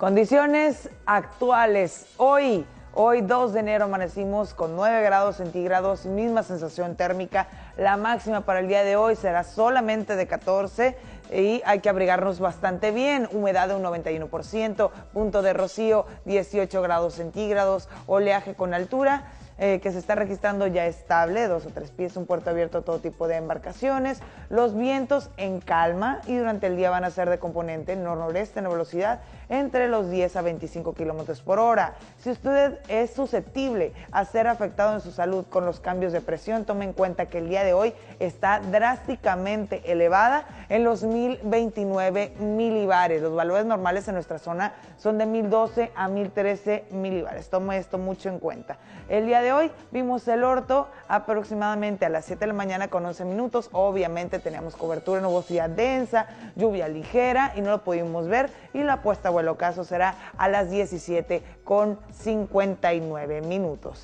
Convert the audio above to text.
Condiciones actuales. Hoy, hoy 2 de enero amanecimos con 9 grados centígrados, misma sensación térmica. La máxima para el día de hoy será solamente de 14 y hay que abrigarnos bastante bien. Humedad de un 91%, punto de rocío 18 grados centígrados, oleaje con altura eh, que se está registrando ya estable, dos o tres pies, un puerto abierto a todo tipo de embarcaciones. Los vientos en calma y durante el día van a ser de componente nor-noreste en velocidad entre los 10 a 25 kilómetros por hora. Si usted es susceptible a ser afectado en su salud con los cambios de presión, tome en cuenta que el día de hoy está drásticamente elevada en los 1029 milibares. Los valores normales en nuestra zona son de 1012 a 1013 milibares. Tome esto mucho en cuenta. El día de hoy vimos el orto aproximadamente a las 7 de la mañana con 11 minutos. Obviamente teníamos cobertura, nubosidad densa, lluvia ligera y no lo pudimos ver. Y la puesta o el ocaso será a las 17 con 59 minutos.